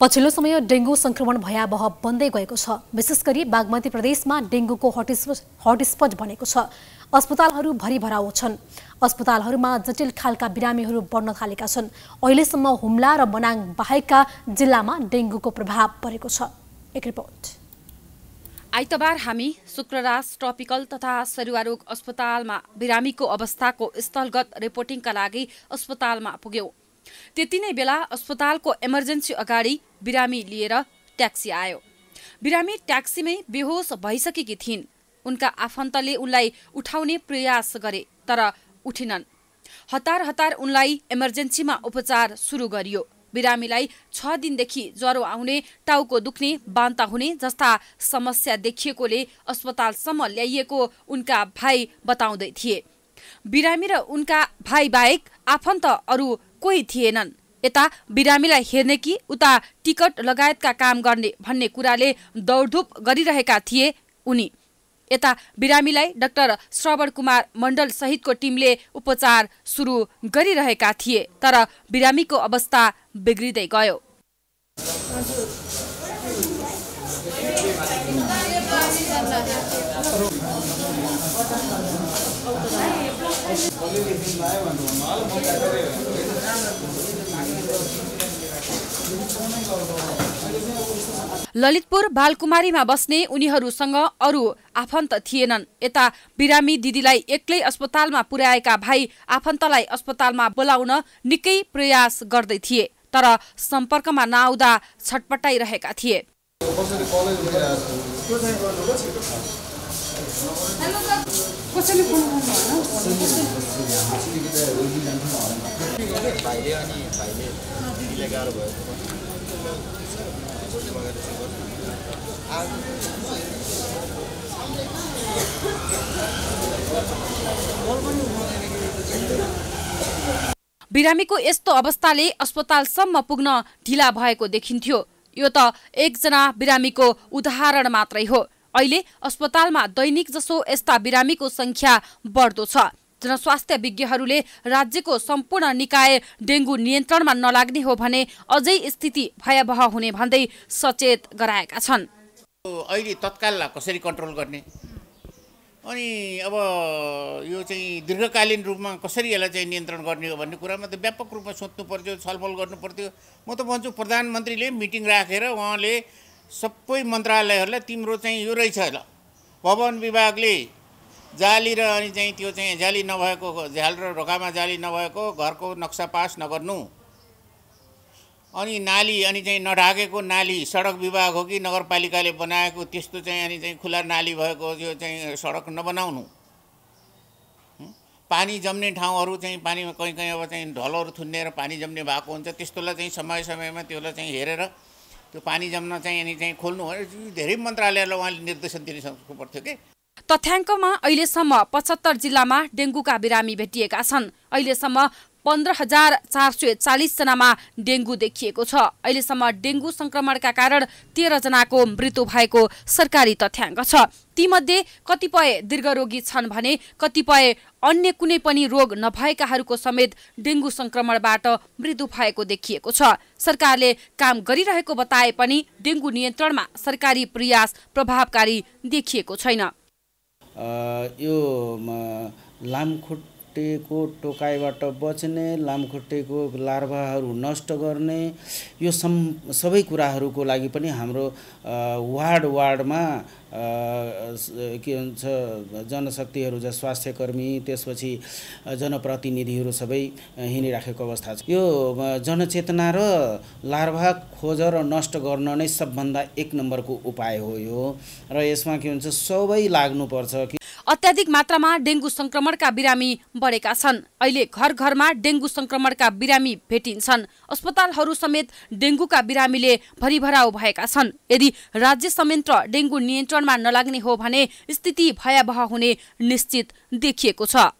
पछिल्लो समय डेङ्गु सङ्क्रमण भयावह बन्दै गएको छ विशेष गरी बागमती प्रदेशमा डेङ्गुको हटस्पट हटस्पट बनेको छ अस्पतालहरू भरिभराउ छन् अस्पतालहरूमा जटिल खालका बिरामीहरू बढ्न थालेका छन् अहिलेसम्म हुम्ला र मनाङ बाहेकका जिल्लामा डेङ्गुको प्रभाव परेको छ एक रिपोर्ट आइतबार हामी शुक्रराज ट्रपिकल तथा सरुवारोग अस्पतालमा बिरामीको अवस्थाको स्थलगत रिपोर्टिङका लागि अस्पतालमा पुग्यौँ त्यति नै बेला अस्पतालको इमर्जेन्सी अगाडि बिरामी लिएर ट्याक्सी आयो बिरामी ट्याक्सीमै बेहोस भइसकेकी थिइन् उनका आफन्तले उनलाई उठाउने प्रयास गरे तर उठिनन् हतार हतार उनलाई इमर्जेन्सीमा उपचार सुरु गरियो बिरामीलाई छ दिनदेखि ज्वरो आउने टाउको दुख्ने बान्ता हुने जस्ता समस्या देखिएकोले अस्पतालसम्म ल्याइएको उनका भाइ बताउँदै थिए बिरामी र उनका भाइ बाहेक आफन्त अरू कोही थिएनन् यता बिरामीलाई हेर्ने कि उता टिकट लगायतका काम गर्ने भन्ने कुराले दौडधुप गरिरहेका थिए उनी यता बिरामीलाई डाक्टर श्रवण कुमार मण्डल सहितको टिमले उपचार सुरु गरिरहेका थिए तर बिरामीको अवस्था बिग्रिँदै गयो ललितपुर बालकुमारीमा बस्ने उनीहरूसँग अरू आफन्त थिएनन् यता बिरामी दिदीलाई एक्लै अस्पतालमा पुर्याएका भाइ आफन्तलाई अस्पतालमा बोलाउन निकै प्रयास गर्दै थिए तर सम्पर्कमा नआउँदा छटपटाइरहेका थिए कसैले फोन बिरामीको यस्तो अवस्थाले अस्पतालसम्म पुग्न ढिला भएको देखिन्थ्यो यो त एकजना बिरामीको उदाहरण मात्रै हो अहिले अस्पतालमा दैनिक जसो यस्ता बिरामीको संख्या बढ्दो छ जनस्वास्थ्य विज्ञहरूले राज्यको सम्पूर्ण निकाय डेङ्गु नियन्त्रणमा नलाग्ने हो भने अझै स्थिति भयावह हुने भन्दै सचेत गराएका छन् अहिले तत्काल कसरी कन्ट्रोल गर्ने अनि अब यो चाहिँ दीर्घकालीन रूपमा कसरी यसलाई चाहिँ नियन्त्रण गर्ने हो भन्ने कुरामा त व्यापक रूपमा सोध्नु पर्थ्यो छलफल गर्नु पर्थ्यो म त भन्छु प्रधानमन्त्रीले मिटिङ राखेर उहाँले सबै मन्त्रालयहरूलाई तिम्रो चाहिँ यो रहेछ ल भवन विभागले जाली र अनि चाहिँ त्यो चाहिँ जाली नभएको झ्याल र ढोकामा जाली नभएको घरको नक्सा पास नगर्नु अनि नाली अनि चाहिँ नढाकेको नाली सडक विभाग हो कि नगरपालिकाले बनाएको त्यस्तो चाहिँ अनि चाहिँ खुला नाली भएको त्यो चाहिँ सडक नबनाउनु पानी जम्ने ठाउँहरू चाहिँ पानीमा कहीँ कहीँ अब चाहिँ ढलहरू थुन्नेर पानी जम्ने भएको हुन्छ त्यस्तोलाई चाहिँ समय समयमा त्यसलाई चाहिँ हेरेर त्यो पानी जम्न चाहिँ यहाँनिर चाहिँ खोल्नु धेरै मन्त्रालयलाई उहाँले निर्देशन दिन सक्नु पर्थ्यो कि तथ्याङ्कमा अहिलेसम्म पचहत्तर जिल्लामा डेङ्गुका बिरामी भेटिएका छन् अहिलेसम्म पन्ध्र हजार चार सय चालिसजनामा डेङ्गु देखिएको छ अहिलेसम्म डेङ्गु संक्रमणका कारण तेह्रजनाको मृत्यु भएको सरकारी तथ्याङ्क छ तीमध्ये कतिपय दीर्घरोगी छन् भने कतिपय अन्य कुनै पनि रोग नभएकाहरूको समेत डेङ्गु संक्रमणबाट मृत्यु भएको देखिएको छ सरकारले काम गरिरहेको बताए पनि डेङ्गु नियन्त्रणमा सरकारी प्रयास प्रभावकारी देखिएको छैन यो लामखुट लामखुट्टेको टोकाइबाट बच्ने लामखुट्टेको लार्भाहरू नष्ट गर्ने यो सम् सबै कुराहरूको लागि पनि हाम्रो वार्ड वार्डमा के भन्छ जनशक्तिहरू जस स्वास्थ्यकर्मी त्यसपछि जनप्रतिनिधिहरू सबै हिँडिराखेको अवस्था छ यो जनचेतना र लार्भा खोज र नष्ट गर्न नै सबभन्दा एक नम्बरको उपाय हो यो र यसमा के हुन्छ सबै लाग्नुपर्छ कि अत्याधिक मात्रामा डेङ्गु संक्रमणका बिरामी बढेका छन् अहिले घर घरमा डेङ्गु संक्रमणका बिरामी भेटिन्छन् अस्पतालहरू समेत डेङ्गुका बिरामीले भरिभराउ भएका छन् यदि राज्य संयन्त्र डेङ्गु नियन्त्रणमा नलाग्ने हो भने स्थिति भयावह हुने निश्चित देखिएको छ